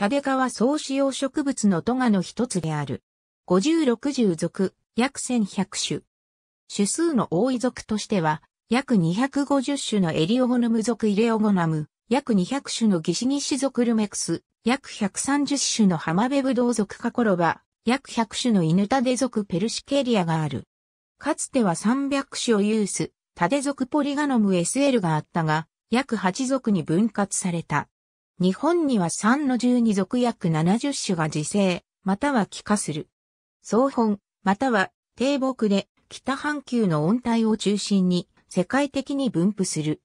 タ立川総使用植物のトガの一つである。56十属、約1100種。種数の多い属としては、約250種のエリオゴノム属イレオゴナム、約200種のギシギシ属ルメクス、約130種の浜辺ブドウ属カコロバ、約100種のイヌタデ属ペルシケリアがある。かつては300種を有す、タデ属ポリガノム SL があったが、約8属に分割された。日本には3の12属約70種が自生、または帰化する。総本、または低木で北半球の温帯を中心に世界的に分布する。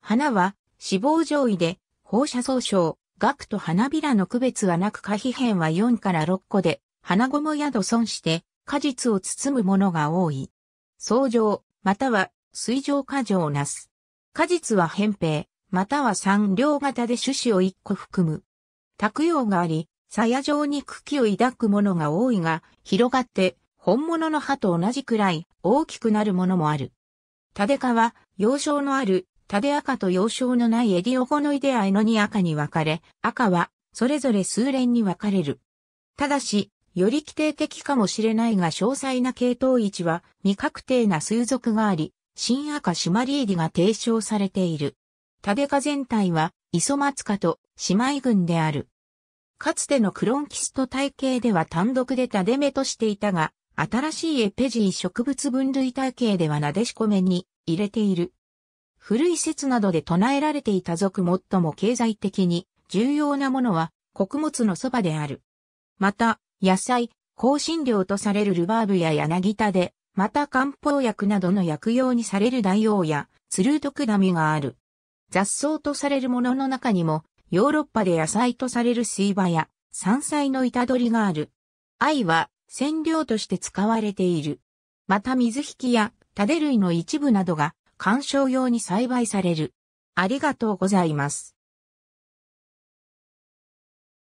花は脂肪上位で放射総症、額と花びらの区別はなく可皮片は4から6個で、花ごもや土損して果実を包むものが多い。草状、または水上過剰なす。果実は扁平、または3両型で種子を1個含む。卓用があり、鞘状に茎を抱くものが多いが、広がって本物の葉と同じくらい大きくなるものもある。タデ科は、幼少のあるタデ赤と幼少のないエディオゴノイデアエノニ赤に分かれ、赤はそれぞれ数連に分かれる。ただし、より規定的かもしれないが詳細な系統位置は未確定な数族があり、新赤シマリエディが提唱されている。タデカ全体は、磯松カと姉妹群である。かつてのクロンキスト体系では単独でタデメとしていたが、新しいエペジー植物分類体系ではなでしこめに入れている。古い説などで唱えられていた族最も経済的に重要なものは穀物のそばである。また、野菜、香辛料とされるルバーブや柳田で、また漢方薬などの薬用にされる大王やツルートクダミがある。雑草とされるものの中にも、ヨーロッパで野菜とされる水場や山菜の板取りがある。藍は染料として使われている。また水引きやタデ類の一部などが観賞用に栽培される。ありがとうございます。